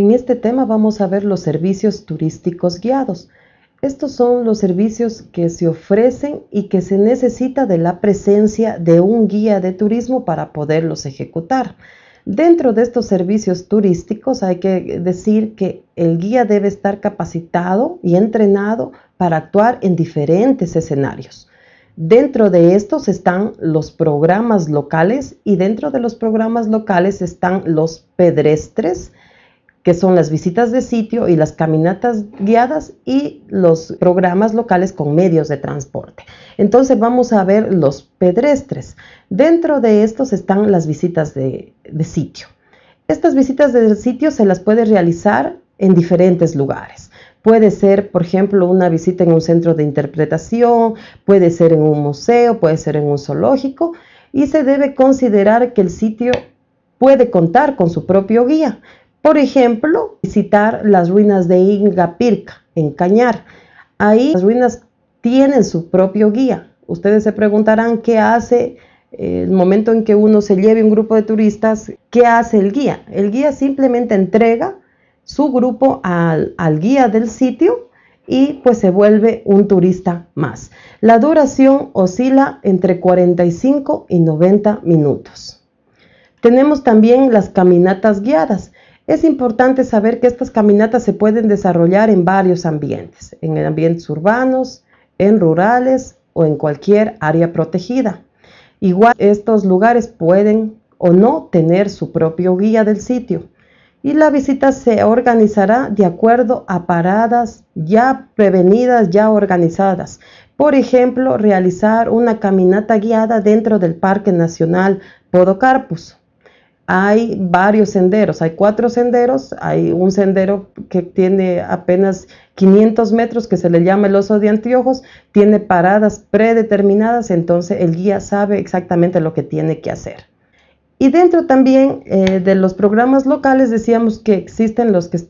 En este tema vamos a ver los servicios turísticos guiados. Estos son los servicios que se ofrecen y que se necesita de la presencia de un guía de turismo para poderlos ejecutar. Dentro de estos servicios turísticos hay que decir que el guía debe estar capacitado y entrenado para actuar en diferentes escenarios. Dentro de estos están los programas locales y dentro de los programas locales están los pedestres, que son las visitas de sitio y las caminatas guiadas y los programas locales con medios de transporte. Entonces vamos a ver los pedestres. Dentro de estos están las visitas de, de sitio. Estas visitas de sitio se las puede realizar en diferentes lugares. Puede ser, por ejemplo, una visita en un centro de interpretación, puede ser en un museo, puede ser en un zoológico y se debe considerar que el sitio puede contar con su propio guía, por ejemplo, visitar las ruinas de Ingapirca, en Cañar. Ahí las ruinas tienen su propio guía. Ustedes se preguntarán qué hace eh, el momento en que uno se lleve un grupo de turistas, ¿qué hace el guía? El guía simplemente entrega su grupo al, al guía del sitio y pues se vuelve un turista más. La duración oscila entre 45 y 90 minutos. Tenemos también las caminatas guiadas. Es importante saber que estas caminatas se pueden desarrollar en varios ambientes, en ambientes urbanos, en rurales o en cualquier área protegida. Igual estos lugares pueden o no tener su propio guía del sitio y la visita se organizará de acuerdo a paradas ya prevenidas, ya organizadas. Por ejemplo, realizar una caminata guiada dentro del Parque Nacional Podocarpus hay varios senderos, hay cuatro senderos, hay un sendero que tiene apenas 500 metros que se le llama el oso de anteojos, tiene paradas predeterminadas, entonces el guía sabe exactamente lo que tiene que hacer. Y dentro también eh, de los programas locales decíamos que existen los que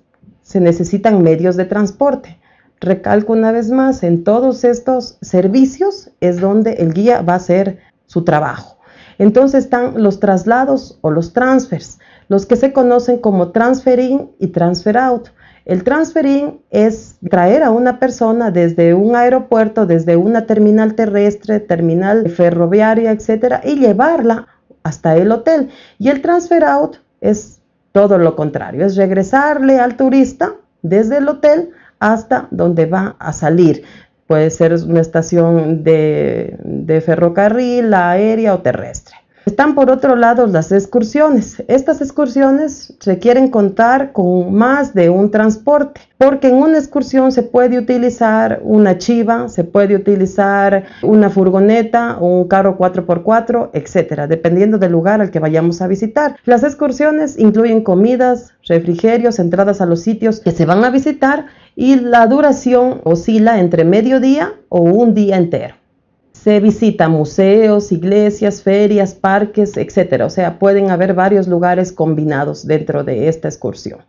se necesitan medios de transporte. Recalco una vez más, en todos estos servicios es donde el guía va a hacer su trabajo. Entonces están los traslados o los transfers, los que se conocen como transfer in y transfer out. El transfer in es traer a una persona desde un aeropuerto, desde una terminal terrestre, terminal ferroviaria, etcétera, y llevarla hasta el hotel. Y el transfer out es todo lo contrario, es regresarle al turista desde el hotel hasta donde va a salir. Puede ser una estación de, ferrocarril, aérea o terrestre. Están por otro lado las excursiones. Estas excursiones requieren contar con más de un transporte, porque en una excursión se puede utilizar una chiva, se puede utilizar una furgoneta un carro 4x4, etcétera, dependiendo del lugar al que vayamos a visitar. Las excursiones incluyen comidas, refrigerios, entradas a los sitios que se van a visitar y la duración oscila entre mediodía o un día entero. Se visita museos, iglesias, ferias, parques, etcétera O sea, pueden haber varios lugares combinados dentro de esta excursión.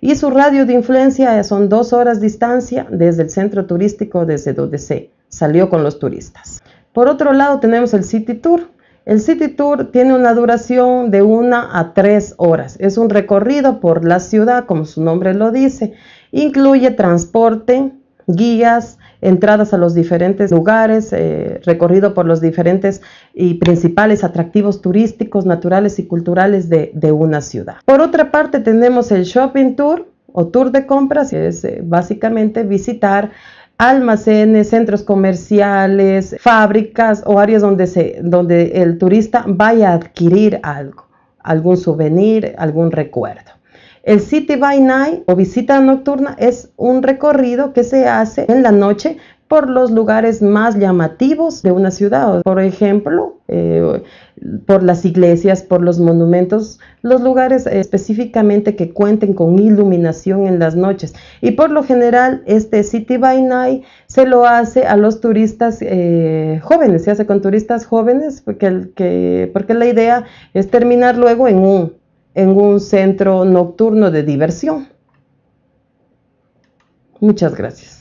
Y su radio de influencia son dos horas distancia desde el centro turístico desde donde se salió con los turistas. Por otro lado tenemos el City Tour, el City Tour tiene una duración de una a tres horas. Es un recorrido por la ciudad, como su nombre lo dice. Incluye transporte, guías, entradas a los diferentes lugares, eh, recorrido por los diferentes y principales atractivos turísticos, naturales y culturales de, una ciudad. Por otra parte, tenemos el Shopping Tour, o tour de compras, que es eh, básicamente visitar almacenes, centros comerciales, fábricas o áreas donde, se, donde el turista vaya a adquirir algo, algún souvenir, algún recuerdo. El City by Night o visita nocturna es un recorrido que se hace en la noche por los lugares más llamativos de una ciudad, por ejemplo, eh, por las iglesias, por los monumentos, los lugares específicamente que cuenten con iluminación en las noches. Y por lo general, este City by Night se lo hace a los turistas eh, jóvenes, se hace con turistas jóvenes, porque, el, que, porque la idea es terminar luego en un, en un centro nocturno de diversión. Muchas gracias.